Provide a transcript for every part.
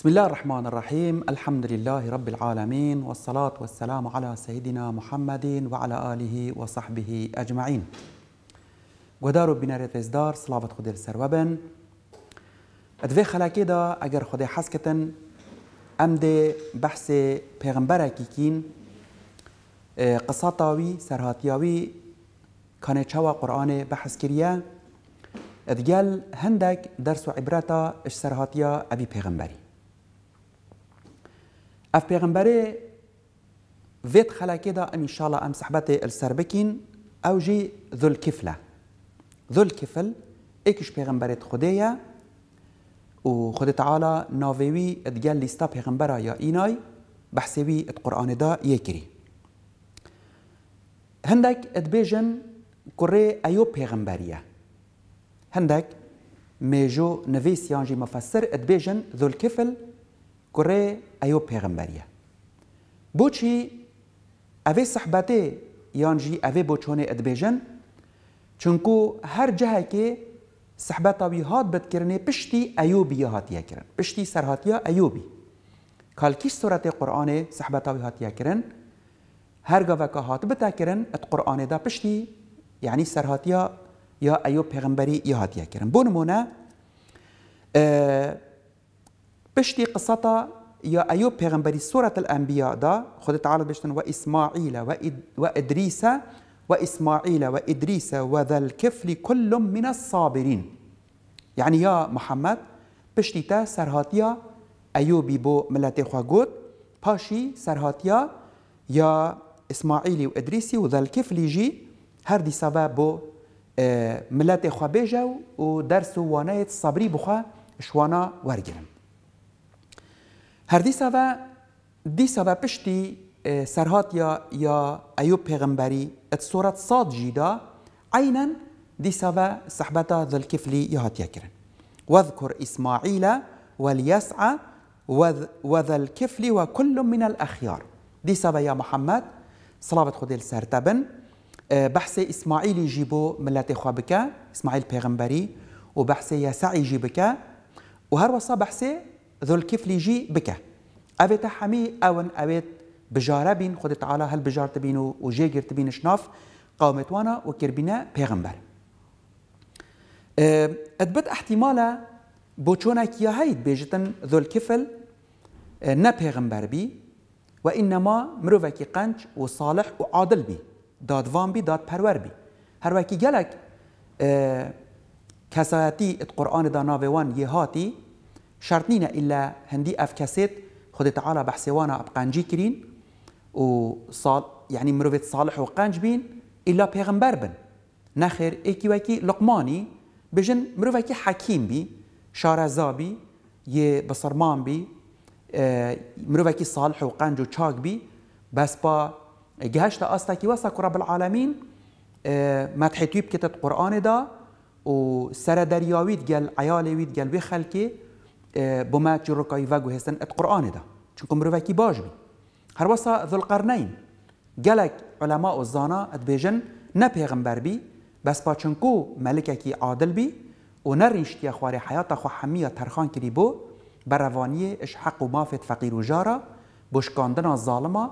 بسم الله الرحمن الرحيم الحمد لله رب العالمين والصلاة والسلام على سيدنا محمد وعلى آله وصحبه أجمعين گۆدار و بینارێتێزدار سلااوت خودێ سەروە بن ئەدوێ خەلاکێدا ئەگەر خودێ حەزکەن ئەم دێ بەحسێ پێغمبەرێکی کین قساتاوی سەرهاتیاوی کانێچاوە قورآانێ بەحەزکریە ئەدگەل هەندێک دەرس و عبرتا اش سرهاتيا ابي پێغمبەری اف پیغمبري فيت خلاكي دا ام ان شاء الله ام صحبتي السربكين او جي ذو الكفلة ذو الكفل اكش پیغمبري خديا و خد تعالى ناويوي اتجال لستا پیغمبرا يا ايناي بحسوي القرآن دا يكري هندك اتبيجن كوري ايو پیغمبريه هندك ميجو نفيسيان جي مفسر اتبيجن ذو الكفل كوري ئەو پێغمبەریە بۆچی ئەوێ صحبته یانجی ئەوێ بۆ چۆنێ ئەدبێژن چونکو هەر جەهەکێ سەحبەتاوی هات بەتکردێ پشتی ئەیوبی هاتیەکردن پشتی ایوبی سەرهاتیە ئەیوبی کالکی سورەتی قورآانێ سەحبەتاوی هاتیەکردن هەرگەڤەکە هات بتەکردن ئەت قورآانێدا پشتی یعنی سەرهاتیە یا ئەیۆ پێغمبەری ئیهاتیەکردن بۆ نمونە پشتی قسەتە يا أيوب بيغمبري سورة الأنبياء دا خد تعالى بيشتن وإسماعيل وإدريس وإسماعيل وإدريس وذا الكفل كل من الصابرين يعني يا محمد بشتيتا سرهاتيا أيوبي بو ملاتي خواقوت باشي سرهاتيا يا اسماعيل وإدريسي وذا الكفل جي هردي سبا بو اه، ملاتي خوا ودرس وانايت صبري الصبري بخوا شوانا وارجرن هر دیسا و دیسا و پشتی اه، سرهات یا یا ایوب پیغمبری ات صورت صاد جیدا عینا دیسا و صحبتا ذل کفلی یا هاتیا کرن وذکر اسماعیل و و الیسع ذل کفلی و کل من الاخیار دي سبا یا محمد صلابت صلاة خدي السهر تبن اه، بحث إسماعيل يجيبو ملاتي خوابك إسماعيل بيغمبري وبحث جیبکا و هر وصا بحث ذل لي جي بكه أبي تحمي اون اوي بجاربين خد تعالى هل بجار تبينو وجيجر تبين شناف قومت وانا وكربنا بيغمبر اثبت اه، احتمالا بوچونا كيا هيد بيجتن ذو الكفل اه، نا بيغمبر بي وإنما انما قنج وصالح وعادل بي داد بی بي داد پرور بي هر وكي جالك اه، كساتي القرآن دا ناویوان شرط نينا إلا هندي أف كاسيت خد تعالى بحسوانا بقانجي كرين وصال يعني مروفيت صالح وقانج بين إلا بيغمبر بن نخير إيكي وكي لقماني بجن مروفيكي حكيم بي شارزابي يه بصرمان بي اه صالح وقانج وشاك بي بس با جهشت أستاكي وسك رب العالمين آه، ما تحيطيب كتت قرآن دا و سرداريا ويد جل عيالي ويت جل بخلكي بما چروکا ایواگو هستن ات قرآن دا چون کم روکی باش بی هر وسا ذو القرنين گلک علماء الزانا زانا ات بیجن نه پیغمبر بی بس پاچنکو ملك كي عادل بي و نه رینشتی خواری حیات خو حمیه ترخان کری بو بروانی اش حق و مافت فقیر و جارا بشکاندن ظالما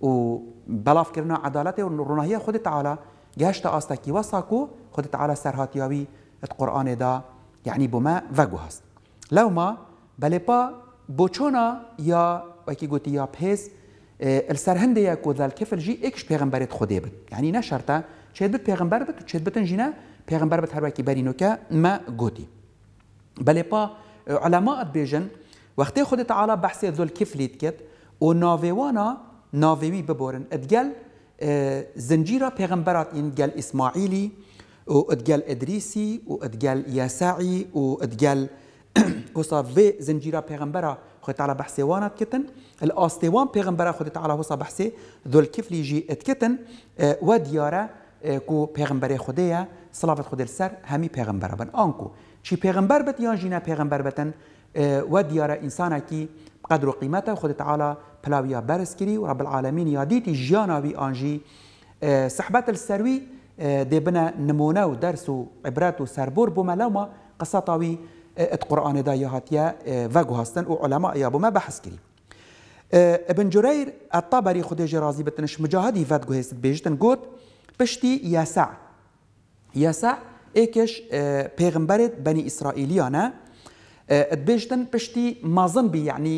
و بلاف كرنا عدالت و رونهی خود تعالی گشت آستکی وسا کو خود تعالی سرهاتیاوی ات قرآن دا یعنی بما فاجو هست ما بلي با بوچونا يا وكي قلت يا بيس السرهنده اه، يا كودال كفل جي اكش پیغمبرت خدي بن يعني نشرتا شهد بت پیغمبر بت شهد بتن جينا پیغمبر بت هر وكي برينوكا ما قوتي بلي با علماء بيجن وقتی خود تعالی بحث ذل کفلیت کرد و ناویوانا ناویوی ببورن ادگل اه، زنجیرا پیغمبرات این گل اسماعیلی و ادگل ادریسی و ادگل یاسعی و ادگل حسا وی زنجیرا پیغمبرا خو تعالی بحث وانات کتن الاستوان پیغمبرا خو تعالی حسا بحث ذل کفلی جی اتکتن و دیاره کو پیغمبر خدایا صلوات خود سر همی پیغمبر بن آنکو چی پیغمبر بت یا جینا پیغمبر بتن و دیاره انسان کی قدر و قیمت خود تعالی پلاویا برس کری و رب العالمین یادیتی جیانا وی آنجی صحبت السروی دبنا نمونه و درس و عبرات و سربور بوما لوما قصة طوي ات قرآن دا و گوهستن او علماء یا ما بحث کریم. ابن جریر الطبری خدیج جرازی بتنش مجاهدی فات جهست بیجتن گوت بشتی یاسع یاسع ایکش پیغمبرت بنی اسرائیلیانا ات بیجتن پشتی مازن بی یعنی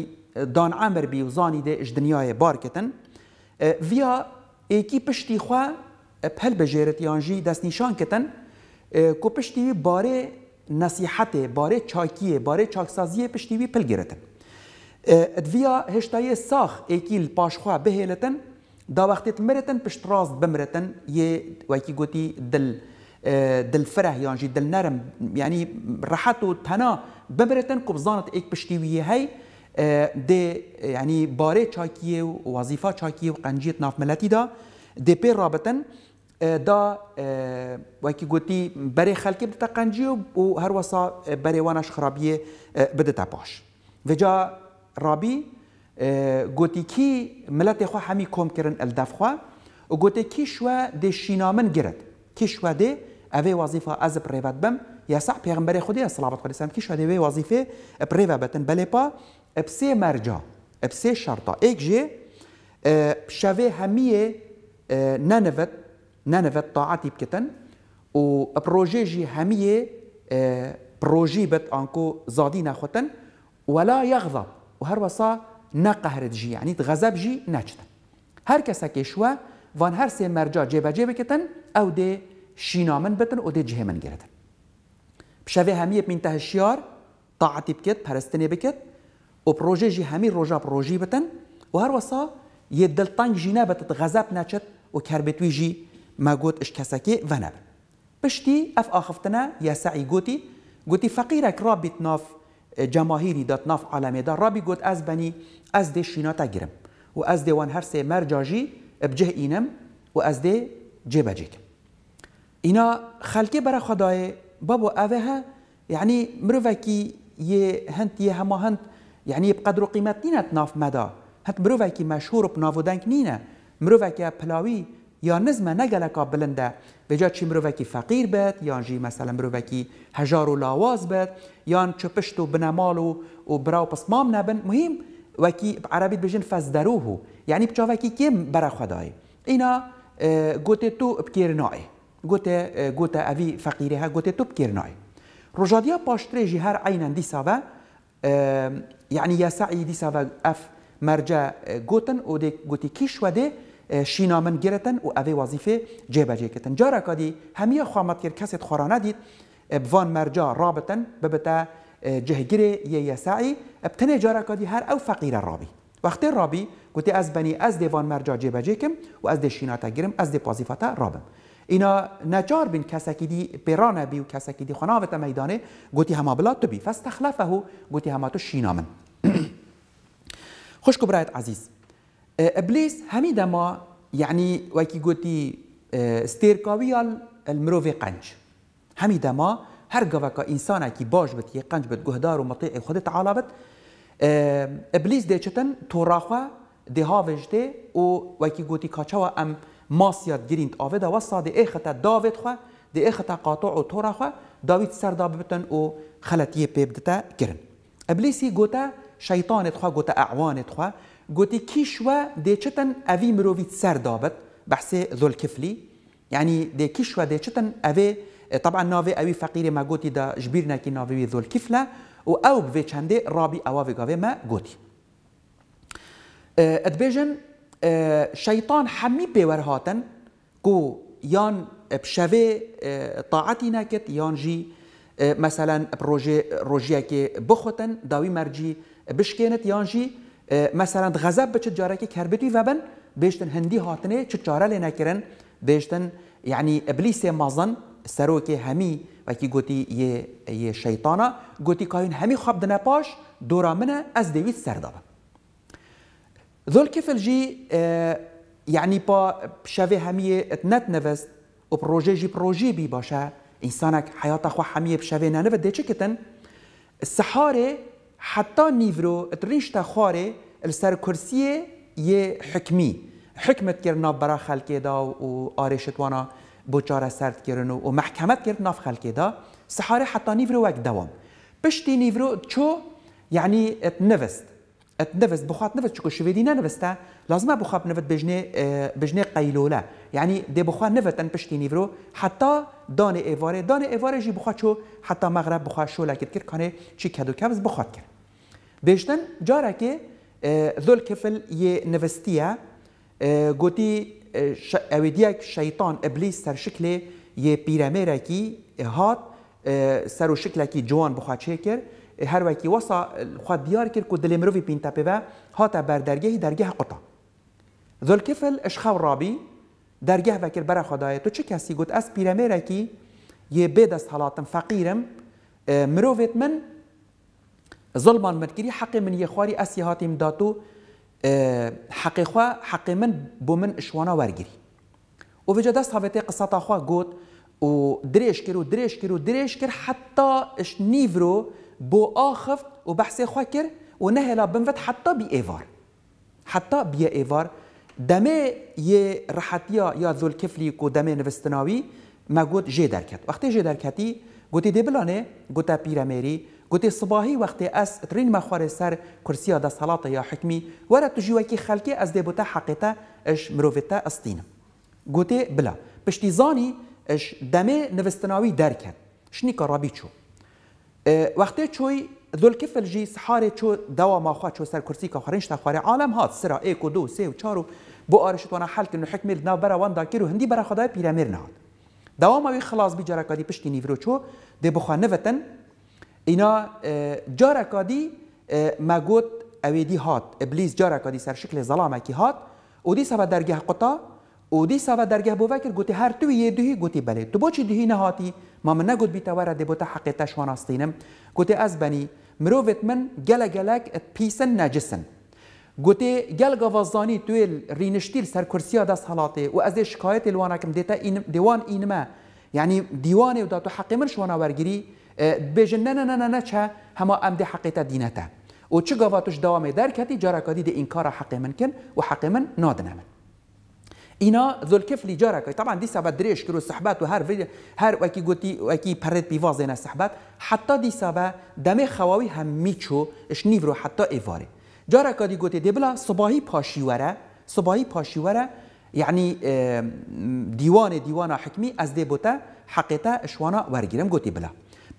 دان عمر بي وزاني ده اش دنياي باركتن اه ايكي بشتي خوا پل بجیرت یانجی دست نیشان کتن کو پشتی باری نصیحت باره چاکیه باره چاکسازیه پشتیوی پل گرتن دویا هشتای ساخ ایکیل پاشخوا بهیلتن دا وقتت مرتن پشت راست بمرتن یه وکی گوتی دل دل فره یان جی دل نرم یعنی راحت و تنا بمرتن کبزانت ایک پشتیویه هی ده یعنی باره چاکیه و وظیفه چاکیه و قنجیت ناف ملتی دا ده پی رابطن آه، دا آه، وکی گوتی بری خلکی بدتا قنجیو و هر وسا بری وانش خرابیه بدتا باش و آه، جا رابی گوتی کی ملت خو همی کم کرن الدف خو و گوتی کی شوا دی شینامن گرد کی شوا دی اوه وظیفه از پریوت بم یا صح پیغمبر خودی صلوات خودی سلام کی شوا دی وی وظیفه بتن بلی پا بسی مرجا بسی شرطا ایک جی شوه همیه ننوت نانفت طاعتي بكتن بروجي جي همية آه، بروجي بت أنكو زادينا خوتن ولا يغضب وهر وصا نقهرت جي يعني تغزب جي نجتن هر كسا كشوا وان هر سي مرجا جيبا جيبا كتن او ده شینامن بتن او دي جيه من گردن بشاوه همية من تهشيار طاعتي بكت پرستني بكت و بروجي جي همی روجا بروجي بتن و هر وصا یه دلتنگ بتت غزب ناجت و كربتوي جي ما قوت إش كسكي ونب بشتي أف آخفتنا يا سعي قوتي قوتي فقيرك رابط ناف آه، جماهيري دات ناف عالمي دار رابي قوت أز بني أز دي شينا تقرم و أز دي وان هرسي مرجاجي بجه إينم و أز دي جيبا جيكم اینا خلکی برای خدای بابو اوه یعنی يعني مروکی یه هند یه همه هند یعنی يعني بقدر و قیمت نینت ناف مدا هند مروکی مشهور بناودنگ نینه مروکی پلاوی یا نظم نگله کا بلنده به جا چی مروکی فقیر بد یا جی مثلا مروکی هجار و لاواز بد یا چه پشت و بنمال و, و برا و پسمام نبن مهم وکی عربی بجن فزدروه یعنی بچا وکی کم برا خدای اینا گوته تو بکرنای گوته گوته اوی فقیره ها گوته تو بکرنای رجادیا پاشتره جی هر عینن دیسا و یعنی یا سعی دیسا و اف مرجع گوتن او دی گوتی کیش و دی شینامن من گرتن و اوی وظیفه جێبەجێ کدی همی کادی کر خوامەتگر کەسێت خۆرانەدیت بوان مرجا رابطن یه جهگرێ ابتنه یەساعی بتنێ جارە هر هر فقیر رابی وقتی رابی، ڕابی گوتی از از مرجا جه مەرجا کم و از دی شیناتە گرم از دی پازیفتا رابم. اینا نجار بین کسکی دی پیرانه بی و کسکی دی خناوت میدانه گوتی هما بلا تو بی فستخلفه گوتی هما تو شینا من عزیز آه، ابليس همي دما يعني وكي قوتي آه، ستيركاويا المروفي قنج همي دما هر قوكا انسانا كي باش بت يقنج بت قهدار ومطيع خد تعالى بت آه، ابليس دي چتن توراخوا دي هاوش دي و وكي قوتي كاچوا ام ماسيات جرينت آفدا وصا دي اختا دافيد خوا دي اختا قاطع و توراخوا داويد سر دابتن و خلطيه بيبدتا كرن ابليسي قوتا شيطان خوا قوتا اعوان خوا گوتی کیشوه دی چتن اوی مروویت سر دابت بحث ذو الكفلی یعنی دی کیشوه دی چتن اوی طبعا ناوی اوی فقیر ما گوتی دا جبیر نکی ناوی ذو الكفله و او بوی چنده رابی اواوی گاوی ما گوتی ادبیجن شیطان همی پیور هاتن کو یان بشوه طاعتی نکت یان جی مثلا بروژه روژیه که بخوتن داوی مرجی بشکنت یان جی مثلا غضب به چه جاره که کربتوی و بن بیشتن هندی هاتنه چه جاره لی نکرن بیشتن یعنی ابلیس مازن سروک همی و کی گوتی یه, یه شیطانا گوتی کاین همی خواب دنه پاش دورا منه از دیوید سردابه ذلكفل جي آه يعني با شافي همية اتنت نفس وبروجي جي بروجي بي باشا إنسانك حياة أخوة حمية بشافي نانفت دي شكتن السحارة حتى نيفرو تريش تخاري السر كرسي يه حكمي حكمت كرنا برا خلقه دا و وانا بوچار سرد کرن و محکمت کرد ناف خلقه دا سحاره حتی نیورو وک دوام پشتی نیورو چو یعنی ات نوست ات نوست بخواد نوست چکو شویدی ننوسته لازمه بخواد نوست بجنه بجنه قیلوله یعنی دی بخواد نوستن پشتی نیورو حتی دان ایواره دان ایواره جی بخواد چو حتی مغرب بخواد شو کرد کنه چی کدو کبز بخواد کرد بێژتن جارەکێ زۆل کفل یێ نوستیە گوتی ئەوێدیەک شەیتان ئەبلی سەرشکلێ یێ پیرەمێرەکی هات سەر و شکلێکی جوان بخواچێ کرد هەروەکی وەسا خوا دیار کرد و دلێ مرۆڤی پینتەپێوە هاتە بەردەرگەهی دەرگەه قوتا زۆل کفل عشخە ڕابی دەرگەه بەکرد بەرە خدایە تو چ کەسی گوت ئەس پیرەمێرەکی یێ بێدەست هەڵاتم فەقیرم مرۆڤێت من ظلمان مدکری حق من یه خواری هاتي مداتو داتو آه، حق خوا حق من بومن من اشوانا ورگیری او وجه دست هاوته قصتا خوا و دریش کرد و دریش کرد و دریش کرد حتی اش نیورو بو آخف و بحث خوا کرد و نهلا بنفت حتی بی ایوار حتی بی ایوار دمي یه رحتیا یا ذو الکفلی کو دمه نوستناوی ما گوت جه درکت وقتی جه درکتی گوتی دبلانه گوتا پیرمری گوتی صباحی وقتی از ترین مخوار سر کرسیا دا سلاط یا حکمی وره تو جوکی خلکی از دی بوتا حقیتا اش مروفتا استین گوتی بلا پشتی زانی اش دمه نوستناوی درکن شنی کرابی چو وقتی چوی ذل کفل جی سحار چو دوا ما خوا چو سر کرسی که خرنش تا خواره عالم هات سرا ایک و دو سه و چارو بو آرشتوانا حل کنو حکمی لنا برا وان داکیرو هندی برا خدای پیرامیر نهاد دوام اوی خلاص بی جرکادی پشتی نیورو چو دی بخوا نوتن اینا جارکادی مگوت اویدی هات ابلیس جارکادی سر شکل ظلامه کی هات او دی سوا درگه قطا او دی سوا درگه بوکر گوتی هر توی یه دوی گوتی بله تو با چی دوی نهاتی ما من نگوت بیتا وره دی بوتا حقیقتا شوان استینم گوتی از بنی مروفت من گل گلک پیسن نجسن گوتی گل گوازانی توی رینشتیل سر کرسیا دست حالاته و از شکایت الوانکم دیتا این دیوان اینما یعنی دیوانه و داتو حقی من شوانا ورگیری beže نه نه نه نه نه چه هما عمد حقیت دینته و چه گاواتوش دوام در کتی جارا کدی ده این کار حق من کن و حقیما من نادنه من اینا ذوالکفلی جارا که طبعا دی سابت دریش کرو صحبت و هر ویدیو هر وکی گوتی وکی پرد بیواز اینا صحبت حتی دی سابت دم خواوی هم میچو اش نیو رو حتی ایواره جارا کدی گوتی دبلا صباحی پاشیوره صباحی پاشیوره یعنی دیوان دیوان حکمی از دیبوتا حقیتا اشوانا ورگیرم گوتی بلا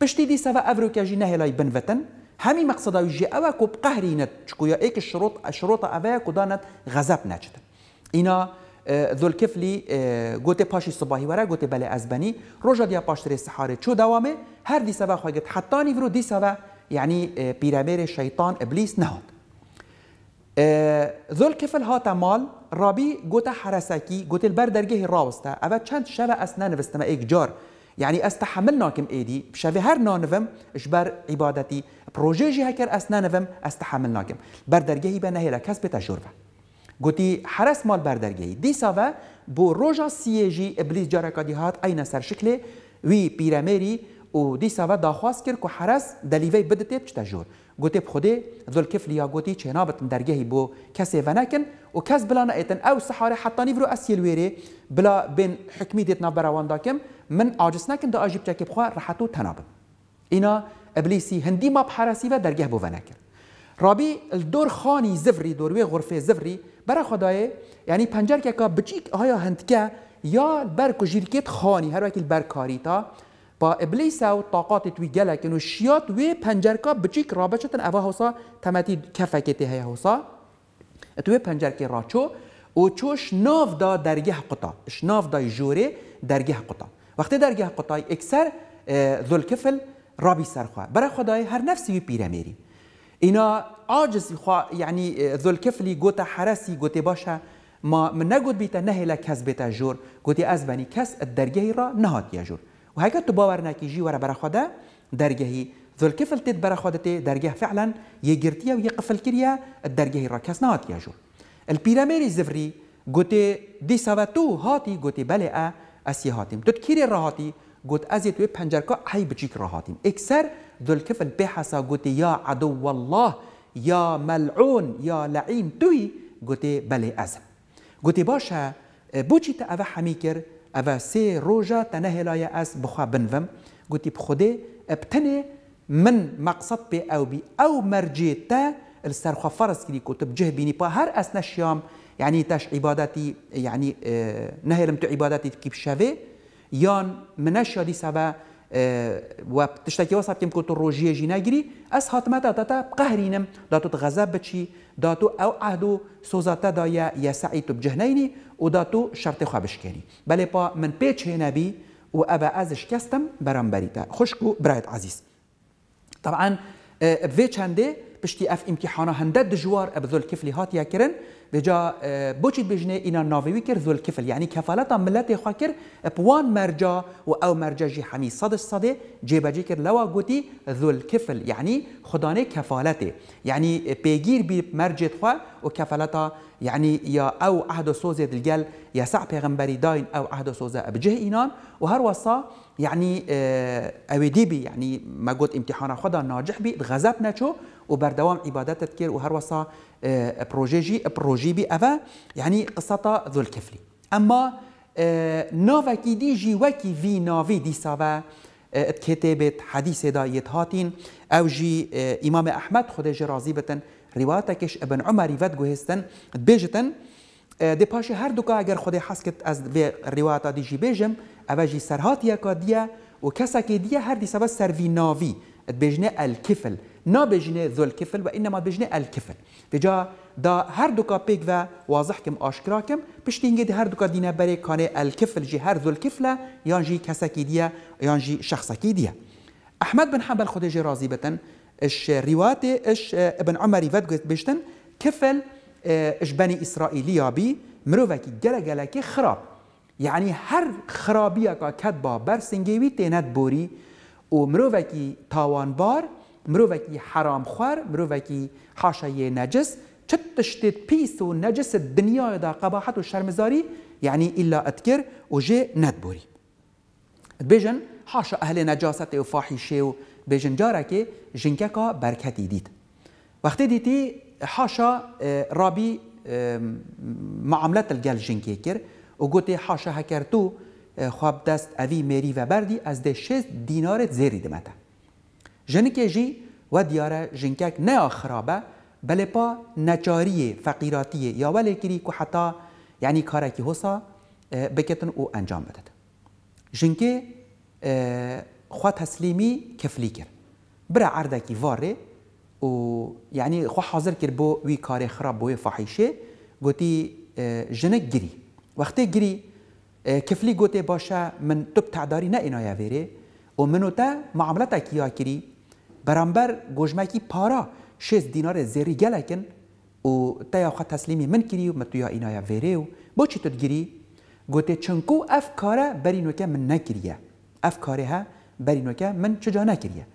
بشتي دي سافا افرو كاجي ناهي بنفتن همي مقصدا يجي اواكو بقهرينت شكويا ايك الشروط الشروط اواكو دانت غزاب ناجتن اينا اه، ذل کفلی اه، گوته باشي صباحي ورا گوته بالي ازبني روجا دیا پاش تری شو چو دوامه هر دي سوا خواهد حتی فرو دي سوا يعني بيرامير اه، الشيطان ابليس نهاد ذل کفل هاتا مال رابي غوتا حرساكي گوته البر راوستا اوا اول شبا اسنان بستما ايك جار یعنی ئەس تەحمل ناکەم ئێدی شەوێ هەر نانڤم ژبەر عیباەتی پرۆژێژی هەکەر ئەس نانڤم ئەس تەحمل ناکەم بەردەرگەهی بە نەهێرە کەس بێتە ژۆرە گوتی حرس مال بەردەرگەی دیساوە بۆ ڕۆژە سیێژی ئەبلیس جارەکەدی هات ئەینە سەر شکلێ وی پیرەمێری و دیساوە داخواست کرد و حرس دەلیڤەی بدەێ بچتە ژۆر گوتی خودی دل کف لیا گوتی چه نابت درگهی بو کسی و نکن و کس بلا نایتن او سحاره حتی نیفرو اسیل ویره بلا بین حکمی دیت نابراوان داکم من آجس نکن دا آجیب چکب خواه رحتو تنابم اینا ابلیسی هندی ما بحرسی و درجه بو و نکن رابی دور خانی زفری دور وی غرفه زفری برا خدای یعنی پنجر که بچیک آیا هندکه یا بر کجیرکت خانی هر وکی البرکاری با ابلیس او طاقات توی گلک انو شیات وی پنجرکا بچیک رابچتن اوه هوسا تمتی کفکتی هی هوسا توی پنجرکی راچو او چوش ناف دا درگه قطا اش ناف دا جوره درگه قطا وقتی درگه قطای اکثر اه، ذل کفل رابی سرخوا برای خدای هر نفسی وی میری اینا عاجز خوا یعنی اه، ذل کفلی گوت حرسی گوت باشه ما من نگود بیتا نهی لکس بیتا جور گوتی از بانی کس درگه را نهات یا جور وهيك تباور ناكي جي ورا برا خدا درجه ذل كفل تد برا تي درجه فعلا يجرتيا ويقفل كريا الدرجه نات يا جو البيراميري زفري قوتي دي سواتو هاتي قوتي بلئة أسي هاتيم تتكيري راهاتي قوت أزيت ويب هنجركا حي بجيك راهاتيم إكسر ذل كفل بحسا قوتي يا عدو الله يا ملعون يا لعين توي قوتي بلي أزم قوتي باشا بوجي تأفا حميكر اوا سه روژا تنهلای اس بخوا بنوم قلت بخودي ابتني من مقصد بي او بي او مرجي تا السر فرس كلي كتب جه بيني با هر اسنا الشيام يعني تاش عباداتي يعني آه نهلم تو عبادتي كيف شافي يان منشا دي سبا و تشتکی واسه بکم که تو روژیه جی نگیری از حاتمه تا تا قهرینم دا تو تغذب بچی دا تو او عهدو سوزاتا دا یا سعی تو بجهنینی و دا تو شرط خوابش کنی. بله پا من پیچ نبی و ابا ازش کستم برام بریتا خوشکو برایت عزیز طبعا به چنده پشتی اف امتحانا هنده دجوار ابذل كفلي هاتیا کردن، بجا آه، بوچی بجنه اینا ناوی کر ذل کفل یعنی کفالتا ملت خاكر کر بوان مرجا و او مرجا جی حمی صد صد جیبجی کر لوا گوتی ذل کفل یعنی خدانه کفالته یعنی پیگیر آه، بی مرجت خو و کفالتا يعني يا او عهد سوزه دلجل يا سع بيغمبري داين او عهد سوزه بجه و هر وصا يعني او دي بي يعني ما قلت امتحان خدا ناجح بي غزبنا شو وبردوام عبادات تذكير وهر پروژێژی پرۆژیبی ئەە یعنی قسەتە زۆلکەفلی ئەمما ناوەکی دیژی وەکی وی ناوی دیساوە کێتێ بێت حەدیسێدا یەت هاتین ئەو ژی ئیمامە ئەحمد خودێژی رازي بتن ڕیواتەکەش ئەبن عمەری ڤەت گوهێستن بێژتن آه، دێ پاشی هەردووکە ئەگەر خودی حەسکت ئەس بێ ڕیواتە دیژی بێژم ئەوەژی سەرهاتیەکە دیە و هر دي سافا سر في نوفي بێژنە الكفل نابجنه ذل كفل وانما بجنه الكفل دجا دا هر دوكا بيك و واضح كم اشكرا كم بشتينجي دي هر دوكا دينا بري كان الكفل جي هر ذل كفله يانجي كسكي ديا يانجي شخصكي ديا احمد بن حنبل خديجي راضي بتن اش رواتي اش ابن عمر يفد بيشتن كفل اش بني اسرائيليه بي مروفكي جلا جلاكي خراب يعني هر خرابيه كاتبا برسنجيوي تينات بوري و مروفكي تاوانبار مروفکی حرام خور مروفکی حاشیه نجس چه تشتت پیس و نجس دنیا دا قباحت و يعني إلا أتكر وجي ندبوري بيجن حاشا أهل نجاسة وفاحشة بيجن جاركي جنكاكا بركتي ديت وقت ديتي حاشا رابي اه، اه، معاملات الجل جنكيكر وقوتي حاشا هكرتو اه، خواب دست أبي ميري وبردي از ده شست دينارت زيري دمتا جنك جي وديارة جنكك نه خرابة بل با نچاریه فقیراتیه یا ولی کری که حتی یعنی کاره که حسا اه، بکتن او انجام بدد جنگه اه، خوا تسلیمی کفلی کر برا عرده کی واره و یعنی خوا حاضر کر بو وی کار خراب بو فحیشه گوتی اه، جنگ گری وقتی گری کفلی گوتی باشه من تو تعداری نه اینایا ویره و تا معاملتا کیا کری برانبر گوجمکی پارا شیز دینار زری گلکن و تیا خو تسلیمی من کری و متویا اینایا ویره و بو چی تو گیری گوته چنکو اف کاره بری نوکه من نکریه اف کاره ها بری نوکه من چجا نکریه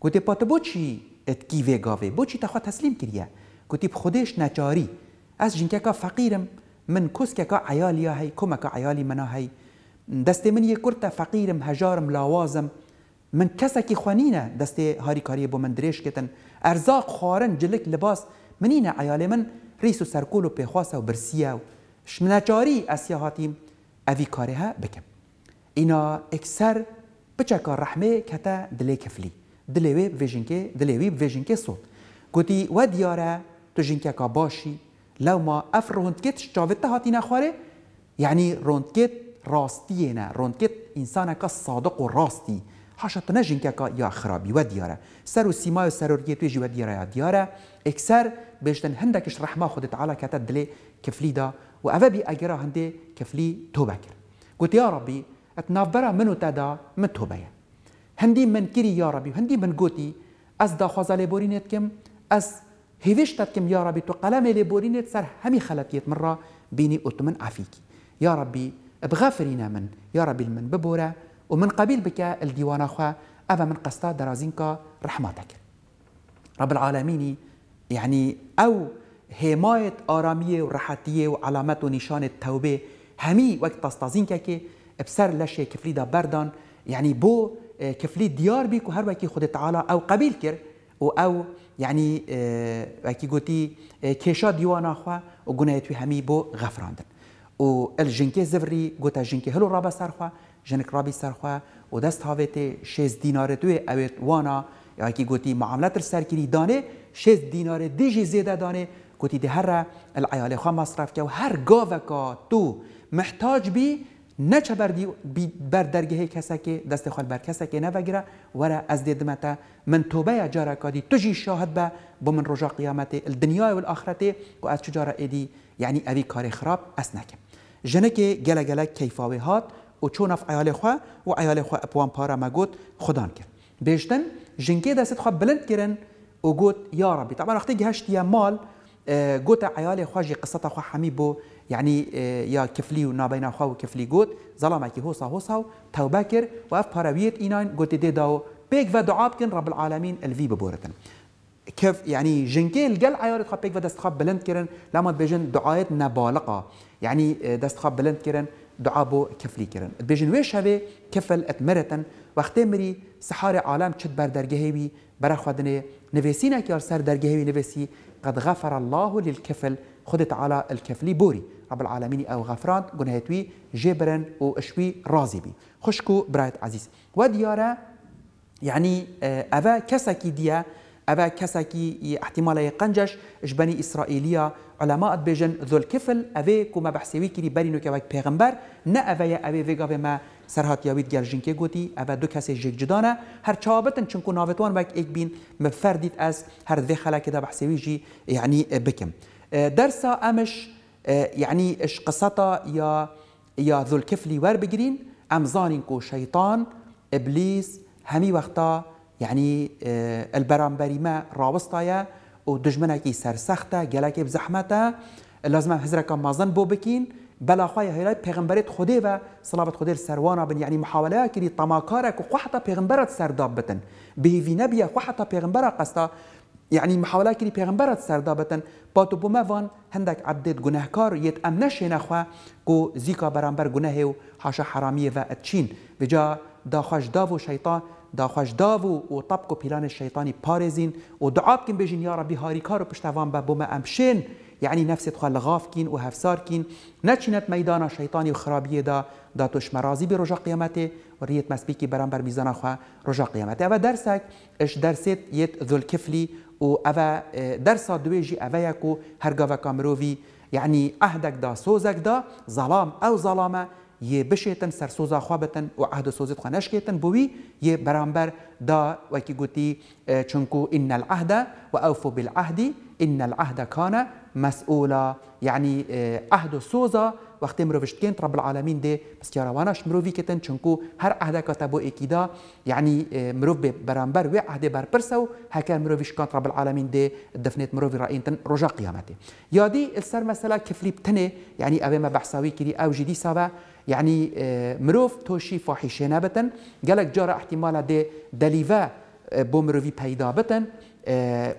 گوته پات بو چی اتکی و گاوه بو چی تخوا تسلیم کریه گوتی خودش نچاری از جنکه کا فقیرم من کسکه کا عیالیا هی کمکا عیالی منا هی دست من یه کرتا فقیرم هجارم لاوازم من کەسێکی خوێنینە دەستێ هاریکاریە بۆ من درێژ کێتن ئەرزاق خوارن جلک لباس منینە ئەیالێ من ریس و سەرکۆل و پێخواسە و برسیە و شمنەچاری ئەسیا هاتیم ئەوی کارێها بکەم ئینا ئەکسەر بچەکە ڕەحمێ کەتە دلێ کەفلی دلێوێ بێژینکێ دلێوی بێژینکێ سوت گوتی وە دیارە تو ژینکەکە باشی لەوما ئەف ڕۆندکێت شاوێتە هاتیە خوارێ یعنی ڕۆندکێت ڕاستیێنە ڕۆندکێت ئینسانەکە سادق و ڕاستی حاشا تنجن كاكا يا خرابي وديارة سر السماء سر الريتو يجي وديارة يا ديارة اكسر بيجتن هندكش رحمة خد تعالى لي كفلي دا وأفا بي أجرا هندي كفلي توبكر قلت يا ربي اتنافبرا منو تدا من توبيا هندي من كري يا ربي هندي من قوتي أز دا خوزالي بورينيتكم أس هيفشتتكم يا ربي تو قلمي لبورينت سر همي خلتيت مرة بيني أتمن عفيكي يا ربي بغافرنا من يا ربي المن ببوره ومن قبيل بك الديوان خوا أبا من قصتا درازينكا رحمتك رب العالمين يعني أو هماية آرامية وراحتية وعلامات ونشان التوبة همي وقت تستازينكا كي بسر لشي كفلي دا بردان يعني بو آه، كفلي ديار بيك وهر وكي خود تعالى أو قبيل كر و أو يعني آه، وكي قوتي آه، كيشا ديوان خوا وقنايتو همي بو غفراندن و الجنكي زفري قوتا جنكي هلو رابا سرخوا ژنک رابی سرخوا و دست هاوته 6 دینار تو اوت وانا یا کی گوتی معاملات سرکری دانه 6 دینار دیجی زیاده دانه گوتی ده هر العیال خوا مصرف که و هر گاوکا تو محتاج بی نه چه بر, بر درگه کسا که دست خال بر کسا که نوگره ورا از دیدمتا من توبه جارا کادی تو جی شاهد به با من رجا قیامت الدنیا و الاخرته و از چجارا ایدی یعنی اوی کار خراب اس نکم جنه که گله گله کیفاوی هات او چون اف عیال خو و عیال خو اپوان پارا ما گوت خدان کرد بیشتن جنگی دست خو بلند کرن او گوت یا ربی طبعا وقتی گهشت یا مال اه، گوت قوت خو جی قصتها خو حمی بو یعنی اه، یا کفلی و نابینا خو کفلی وكفلي قوت ظلمك هو صهو صهو تو باكر واف باراويت اينان قوت دي داو دعاب کن رب العالمین الوی ببورتن كيف يعني جنكي القل عيالي خو بيك فدستخاب بلند كرن لما بيجن دعايت نبالقة اه، يعني دست دستخاب بلند كرن دعابو كفلي كرن بيجن بیژن وی كفل اتمرتن وقت مري سحار عالم چد بر درگهوي برا خودنه نویسینا که سر درگهوي وی قد غفر الله للكفل خدت تعالى الكفلي بوري رب العالمين او غفران گنهتوي جبرن و اشوي رازي بي خشكو برايت عزيز وديارة يعني أبا اه، كسكي ديا أبا كسكي احتمال قنجش بني إسرائيلية علماء بيجن ذو الكفل أبي كما بحسيوي كري برينو كواك پیغمبر نه أبي أبي ويغا ما سرحات ياويد گرجين كي گوتي أبا دو كسي جيك جدانا هر چابتن چنكو ناوتوان واك ايك بين مفرديت از هر ذي خلاك دا بحسيوي جي يعني اه، بكم اه، درسا أمش يعني اش قصتا يا يا ذو الكفل ور بگرين أم زانينكو شيطان إبليس همي وقتا يعني البرامبري ما راوستايا و دژمنێکی سەرسەختە گەلەکێ بزەحمەتە لازمە هزرەکە مازن بو بکین بلا خوای هیلای پیغمبرت خودی و صلابت خودی سروانا بن یعنی محاوله کری طماکارک کو خوحتا پیغمبرت سرداب بتن وی نبیا خوحتا پیغمبر قستا يعني محاولة كري پیغمبرت سردابتن باتو بو موان هندك عبدت گناهكار يت ام نشين خوا كو زيكا برانبر گناهي حاشا حرامية و اتشين بجا داخش داو شيطان دا خوش داو و طبق و پیلان شیطانی پارزین و دعاب کن بجین یا ربی هاری کارو پشتوان با بوم امشین یعنی نفس تخوا لغاف کن و كين کن نچینت میدان شیطانی و وخرابيه دا دا توش مرازی به رجا قیامته و ریت مسبیکی مسبيكي بر میزان خوا رجا قیامته اوا درسک اش درست یت ذل کفلی و اوا اه، درسا دويجي اوا یکو هرقا وكامروفي یعنی اهدک دا سوزک دا ظلام أو ظلامة یه بشیتن سرسوزا خوابتن و عهد سوزت خانش کتن بوی یه برانبر دا و وکی گوتی آه، چونکو این العهد و اوفو بالعهدی این العهد کانه مسئولا یعنی يعني، آه، عهد سوزا وقتی مروشتکن رب العالمین ده واناش مروی کتن چونکو هر عهده کتبو اکیدا یعنی اه، مروف به برانبر و عهده برپرسو هکر مرویش کان رب العالمین ده دفنت مروی رأینتن رجا قیامته یادی السر مثلا کفلی بتنه یعنی اوه ما بحثاوی کری او جدی سوا يعني اه، مروف توشي فاحشه نبتن قالك جارة احتمال دي دليفا اه، بومروفي بيدا بتن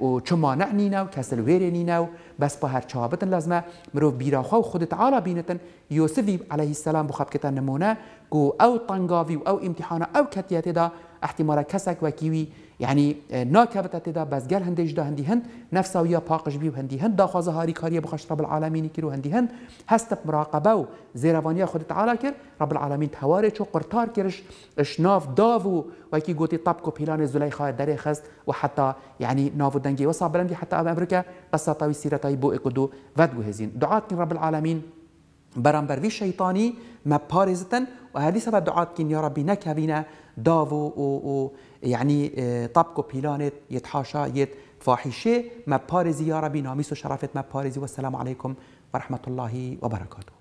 و چه مانع نیناو کسل ویر نیناو بس په هر چابتن لازمه مرو بیراخوا و خود تعالی بینتن یوسفی علیه السلام بخاب کتا نمونه گو او طنگاوی و او امتحانا او کتیاتی دا احتمال کیوی وكيوي يعني آه، ناكبت تدا بس گل هندیش ده هندی هند نفسه یا باقش بیو هندی هند داخوازه هاري کاری بخش رب العالمين كيرو هندی هند هست مراقبه و زیروانی خود تعالی کر رب العالمين تواري چو قرطار كرش اشناف دافو وكي قوتي طبكو بيلان زليخا داري خست وحتى يعني نافو دنجي وصا بلندي حتى امريكا قصه طاوي سيره طيبو اكدو فادو هزين دعات رب العالمين برانبر وی شیطانی ما و هدی سبب دعات كين یا ربی نکوینه دافو و و يعني آه، و پیلانت یت حاشا یت فاحشه ما بارزي يا ربي ناميس و ما بارزي والسلام عليكم ورحمه الله وبركاته